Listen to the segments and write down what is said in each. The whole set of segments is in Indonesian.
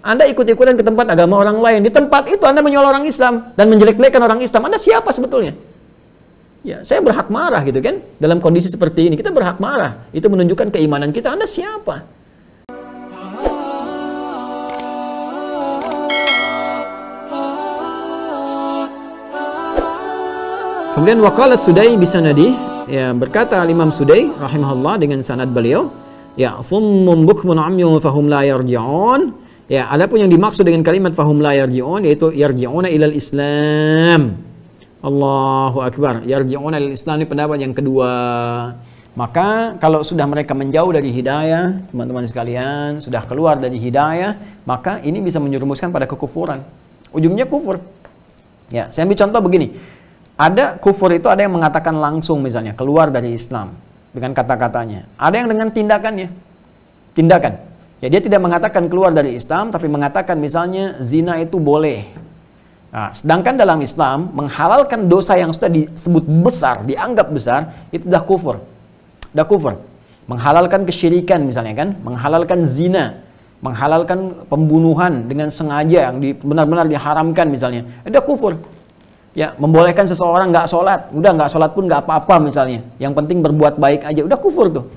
Anda ikut-ikutan ke tempat agama orang lain. Di tempat itu Anda menyolong orang Islam dan menjelek jelekkan orang Islam. Anda siapa sebetulnya? Ya, saya berhak marah gitu kan. Dalam kondisi seperti ini kita berhak marah. Itu menunjukkan keimanan kita. Anda siapa? Kemudian waqala Sudai bisa nadi. ya berkata Imam Sudai rahimahullah dengan sanad beliau ya summum bukmun amyun fahum la yarji'un Ya, ada pun yang dimaksud dengan kalimat fahum la yarji'un yaitu yarji'una ilal Islam. Allahu akbar. Yarji'una ilal Islam ini pendapat yang kedua. Maka kalau sudah mereka menjauh dari hidayah, teman-teman sekalian, sudah keluar dari hidayah, maka ini bisa menyerumuskan pada kekufuran. Ujungnya kufur. Ya, saya ambil contoh begini. Ada kufur itu ada yang mengatakan langsung misalnya keluar dari Islam dengan kata-katanya. Ada yang dengan tindakannya. Tindakan Ya dia tidak mengatakan keluar dari Islam, tapi mengatakan misalnya zina itu boleh. Nah, sedangkan dalam Islam menghalalkan dosa yang sudah disebut besar, dianggap besar, itu dah kufur. Dah kufur. Menghalalkan kesyirikan misalnya kan, menghalalkan zina, menghalalkan pembunuhan dengan sengaja yang benar-benar diharamkan misalnya, itu dah kufur. Ya, membolehkan seseorang nggak sholat, udah nggak sholat pun nggak apa-apa misalnya. Yang penting berbuat baik aja, udah kufur tuh.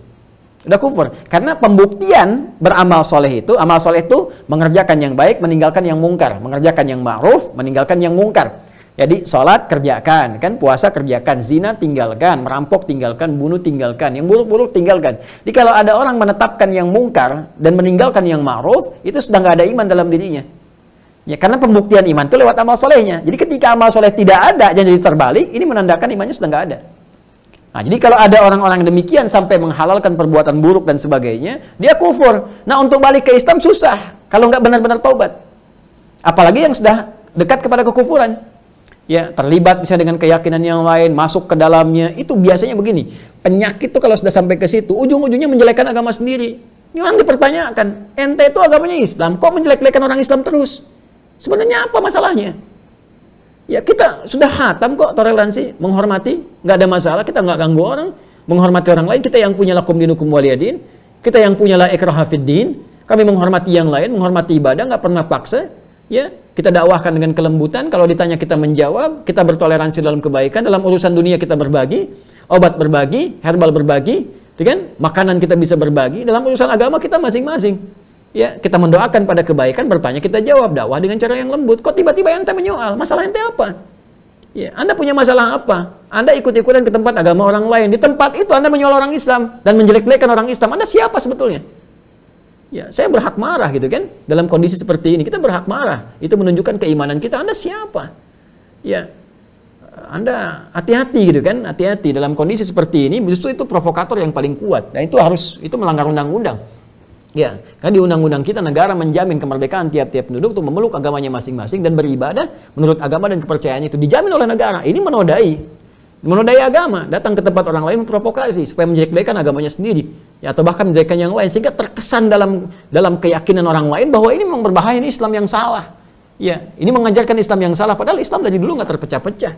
Sudah kufur. Karena pembuktian beramal soleh itu, amal soleh itu mengerjakan yang baik, meninggalkan yang mungkar. Mengerjakan yang ma'ruf, meninggalkan yang mungkar. Jadi sholat kerjakan, kan puasa kerjakan, zina tinggalkan, merampok tinggalkan, bunuh tinggalkan, yang buruk-buruk tinggalkan. Jadi kalau ada orang menetapkan yang mungkar dan meninggalkan yang ma'ruf, itu sudah nggak ada iman dalam dirinya. Ya, karena pembuktian iman itu lewat amal solehnya. Jadi ketika amal soleh tidak ada, jadi terbalik, ini menandakan imannya sudah nggak ada. Nah, jadi kalau ada orang-orang demikian sampai menghalalkan perbuatan buruk dan sebagainya, dia kufur. Nah, untuk balik ke Islam susah kalau nggak benar-benar taubat. Apalagi yang sudah dekat kepada kekufuran. Ya, terlibat bisa dengan keyakinan yang lain, masuk ke dalamnya. Itu biasanya begini. Penyakit itu kalau sudah sampai ke situ, ujung-ujungnya menjelekkan agama sendiri. Ini orang dipertanyakan, ente itu agamanya Islam, kok menjelek jelekkan orang Islam terus? Sebenarnya apa masalahnya? Ya kita sudah hatam kok toleransi, menghormati, nggak ada masalah, kita nggak ganggu orang, menghormati orang lain, kita yang punya lakum dinukum waliyadin, kita yang punya la ikrah din, kami menghormati yang lain, menghormati ibadah, nggak pernah paksa, ya kita dakwahkan dengan kelembutan, kalau ditanya kita menjawab, kita bertoleransi dalam kebaikan, dalam urusan dunia kita berbagi, obat berbagi, herbal berbagi, ya kan? makanan kita bisa berbagi, dalam urusan agama kita masing-masing ya kita mendoakan pada kebaikan bertanya kita jawab dakwah dengan cara yang lembut kok tiba-tiba ente menyoal masalah ente apa ya anda punya masalah apa anda ikut-ikutan ke tempat agama orang lain di tempat itu anda menyoal orang Islam dan menjelek jelekkan orang Islam anda siapa sebetulnya ya saya berhak marah gitu kan dalam kondisi seperti ini kita berhak marah itu menunjukkan keimanan kita anda siapa ya anda hati-hati gitu kan hati-hati dalam kondisi seperti ini justru itu provokator yang paling kuat dan nah, itu harus itu melanggar undang-undang Ya, kan di undang-undang kita negara menjamin kemerdekaan tiap-tiap penduduk untuk memeluk agamanya masing-masing dan beribadah menurut agama dan kepercayaannya itu dijamin oleh negara. Ini menodai menodai agama, datang ke tempat orang lain memprovokasi supaya menjelek agamanya sendiri ya atau bahkan menjelekkan yang lain sehingga terkesan dalam dalam keyakinan orang lain bahwa ini memang berbahaya ini Islam yang salah. Ya, ini mengajarkan Islam yang salah padahal Islam dari dulu nggak terpecah-pecah.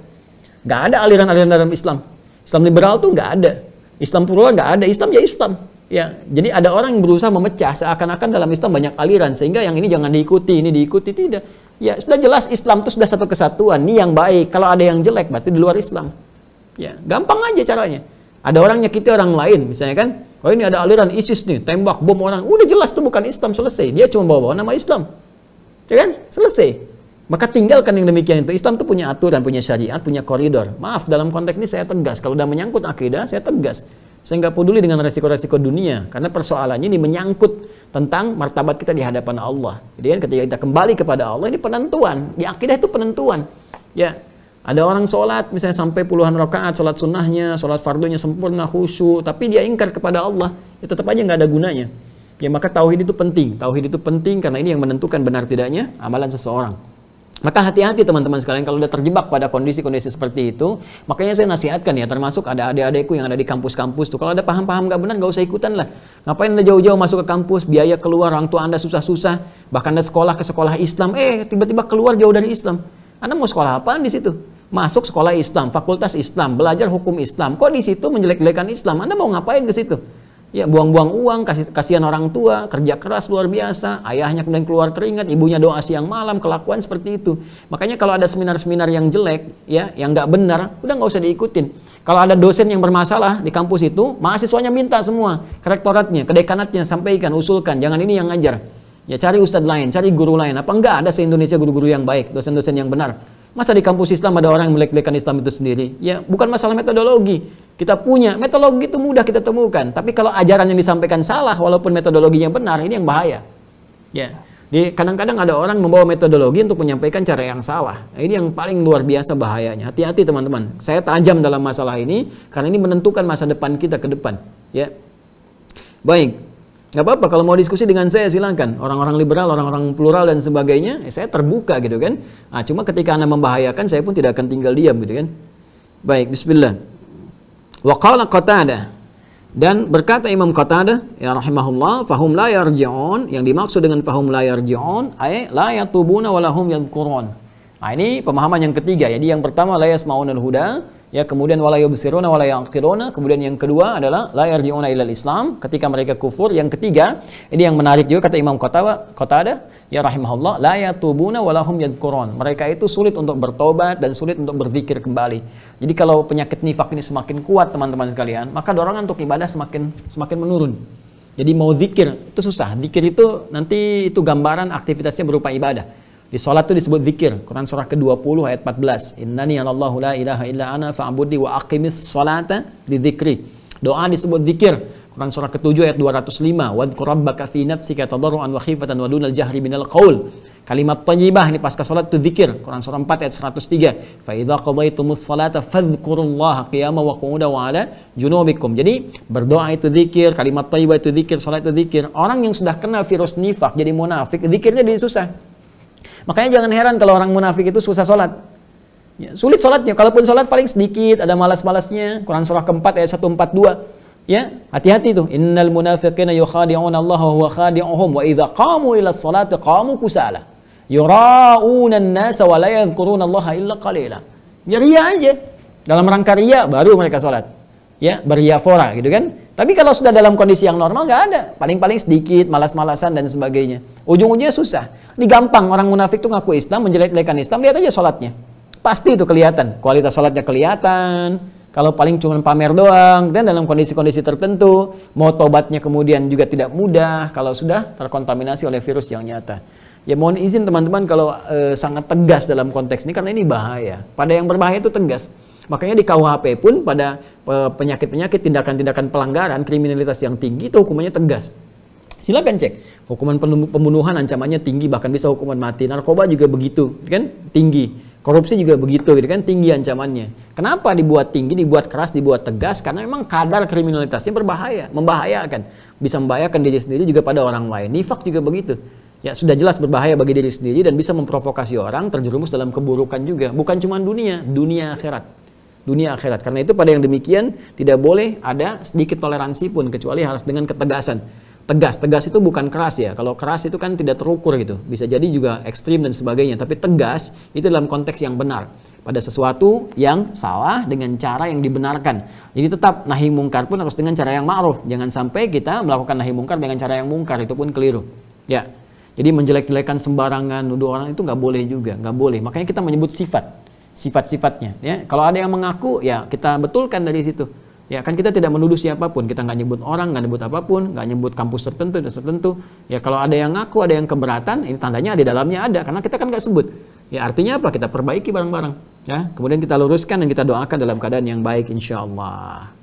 Nggak ada aliran-aliran dalam Islam. Islam liberal tuh nggak ada. Islam plural nggak ada. Islam ya Islam. Ya, jadi ada orang yang berusaha memecah seakan-akan dalam Islam banyak aliran sehingga yang ini jangan diikuti, ini diikuti tidak. Ya, sudah jelas Islam itu sudah satu kesatuan. Ini yang baik. Kalau ada yang jelek berarti di luar Islam. Ya, gampang aja caranya. Ada orang nyakiti orang lain, misalnya kan, oh ini ada aliran ISIS nih, tembak bom orang. Udah jelas itu bukan Islam, selesai. Dia cuma bawa-bawa nama Islam. Ya kan? Selesai. Maka tinggalkan yang demikian itu. Islam itu punya aturan, punya syariat, punya koridor. Maaf, dalam konteks ini saya tegas. Kalau sudah menyangkut akidah, saya tegas. Saya nggak peduli dengan resiko-resiko dunia karena persoalannya ini menyangkut tentang martabat kita di hadapan Allah. Jadi kan ketika kita kembali kepada Allah ini penentuan. Di akidah itu penentuan. Ya, ada orang sholat misalnya sampai puluhan rakaat, sholat sunnahnya, sholat fardunya sempurna, khusyuk, tapi dia ingkar kepada Allah, ya tetap aja nggak ada gunanya. Ya maka tauhid itu penting. Tauhid itu penting karena ini yang menentukan benar tidaknya amalan seseorang. Maka hati-hati teman-teman sekalian kalau udah terjebak pada kondisi-kondisi seperti itu. Makanya saya nasihatkan ya, termasuk ada adik-adikku yang ada di kampus-kampus tuh. Kalau ada paham-paham gak benar, gak usah ikutan lah. Ngapain anda jauh-jauh masuk ke kampus, biaya keluar, orang tua anda susah-susah. Bahkan anda sekolah ke sekolah Islam, eh tiba-tiba keluar jauh dari Islam. Anda mau sekolah apaan di situ? Masuk sekolah Islam, fakultas Islam, belajar hukum Islam. Kok di situ menjelek-jelekan Islam? Anda mau ngapain ke situ? ya buang-buang uang, kasih kasihan orang tua, kerja keras luar biasa, ayahnya kemudian keluar keringat, ibunya doa siang malam, kelakuan seperti itu. Makanya kalau ada seminar-seminar yang jelek, ya, yang nggak benar, udah nggak usah diikutin. Kalau ada dosen yang bermasalah di kampus itu, mahasiswanya minta semua ke rektoratnya, ke dekanatnya, sampaikan, usulkan, jangan ini yang ngajar. Ya cari ustadz lain, cari guru lain. Apa enggak ada se-Indonesia guru-guru yang baik, dosen-dosen yang benar. Masa di kampus Islam ada orang yang melek-lekan Islam itu sendiri? Ya, bukan masalah metodologi. Kita punya, metodologi itu mudah kita temukan. Tapi kalau ajaran yang disampaikan salah, walaupun metodologinya benar, ini yang bahaya. Ya. di kadang-kadang ada orang membawa metodologi untuk menyampaikan cara yang salah. Nah, ini yang paling luar biasa bahayanya. Hati-hati teman-teman. Saya tajam dalam masalah ini karena ini menentukan masa depan kita ke depan. Ya. Baik nggak apa-apa kalau mau diskusi dengan saya silahkan orang-orang liberal orang-orang plural dan sebagainya eh, saya terbuka gitu kan nah, cuma ketika anda membahayakan saya pun tidak akan tinggal diam gitu kan baik Bismillah waqala qatada dan berkata Imam Qatada ya rahimahullah fahum la yarji'un yang dimaksud dengan fahum la yarji'un ay la yatubuna walahum yadhkurun nah ini pemahaman yang ketiga jadi yang pertama la maunul huda ya kemudian wala yubsiruna wala kemudian yang kedua adalah la yarji'una ilal Islam ketika mereka kufur yang ketiga ini yang menarik juga kata Imam Qatawa Qatada ya rahimahullah la yatubuna wala hum yadhkurun mereka itu sulit untuk bertobat dan sulit untuk berzikir kembali jadi kalau penyakit nifak ini semakin kuat teman-teman sekalian maka dorongan untuk ibadah semakin semakin menurun jadi mau zikir itu susah. Zikir itu nanti itu gambaran aktivitasnya berupa ibadah. Di sholat itu disebut zikir. Quran surah ke-20 ayat 14. Innani anallahu la ilaha illa ana fa'budni wa aqimis sholata di zikri. Doa disebut zikir. Quran surah ke-7 ayat 205. Wadhkur rabbaka fi nafsika tadarruan wa khifatan wa dunal jahri minal qaul. Kalimat thayyibah ini pasca salat itu zikir. Quran surah 4 ayat 103. Fa idza qadaitumus salata fadhkurullaha qiyama wa qu'uda wa ala junubikum. Jadi berdoa itu zikir, kalimat thayyibah itu zikir, salat itu zikir. Orang yang sudah kena virus nifak jadi munafik, zikirnya jadi susah. Makanya jangan heran kalau orang munafik itu susah sholat. Ya, sulit sholatnya, kalaupun sholat paling sedikit, ada malas-malasnya. Quran surah keempat ayat 142. Ya, hati-hati tuh. Innal munafiqina yukhadi'una Allah wa huwa khadi'uhum wa idza qamu ila sholati qamu kusala. Yura'una an-nasa wa la yadhkuruna Allah illa qalila. Ya, ria aja. Dalam rangka ria baru mereka sholat ya beriafora gitu kan. Tapi kalau sudah dalam kondisi yang normal nggak ada, paling-paling sedikit malas-malasan dan sebagainya. Ujung-ujungnya susah. Ini gampang orang munafik tuh ngaku Islam, menjelek-jelekan Islam, lihat aja sholatnya. Pasti itu kelihatan, kualitas sholatnya kelihatan. Kalau paling cuma pamer doang dan dalam kondisi-kondisi tertentu, mau tobatnya kemudian juga tidak mudah kalau sudah terkontaminasi oleh virus yang nyata. Ya mohon izin teman-teman kalau e, sangat tegas dalam konteks ini karena ini bahaya. Pada yang berbahaya itu tegas. Makanya di KUHP pun pada penyakit-penyakit tindakan-tindakan pelanggaran kriminalitas yang tinggi itu hukumannya tegas. Silakan cek. Hukuman pembunuhan ancamannya tinggi bahkan bisa hukuman mati. Narkoba juga begitu, kan? Tinggi. Korupsi juga begitu, gitu kan? Tinggi ancamannya. Kenapa dibuat tinggi, dibuat keras, dibuat tegas? Karena memang kadar kriminalitasnya berbahaya, membahayakan. Bisa membahayakan diri sendiri juga pada orang lain. Nifak juga begitu ya sudah jelas berbahaya bagi diri sendiri dan bisa memprovokasi orang terjerumus dalam keburukan juga. Bukan cuma dunia, dunia akhirat dunia akhirat. Karena itu pada yang demikian tidak boleh ada sedikit toleransi pun kecuali harus dengan ketegasan. Tegas, tegas itu bukan keras ya. Kalau keras itu kan tidak terukur gitu. Bisa jadi juga ekstrim dan sebagainya. Tapi tegas itu dalam konteks yang benar. Pada sesuatu yang salah dengan cara yang dibenarkan. Jadi tetap nahi mungkar pun harus dengan cara yang ma'ruf. Jangan sampai kita melakukan nahi mungkar dengan cara yang mungkar. Itu pun keliru. Ya. Jadi menjelek-jelekan sembarangan nuduh orang itu nggak boleh juga, nggak boleh. Makanya kita menyebut sifat sifat-sifatnya ya kalau ada yang mengaku ya kita betulkan dari situ ya kan kita tidak menuduh siapapun kita nggak nyebut orang nggak nyebut apapun nggak nyebut kampus tertentu dan tertentu ya kalau ada yang ngaku ada yang keberatan ini tandanya di dalamnya ada karena kita kan nggak sebut ya artinya apa kita perbaiki bareng-bareng ya kemudian kita luruskan dan kita doakan dalam keadaan yang baik insya Allah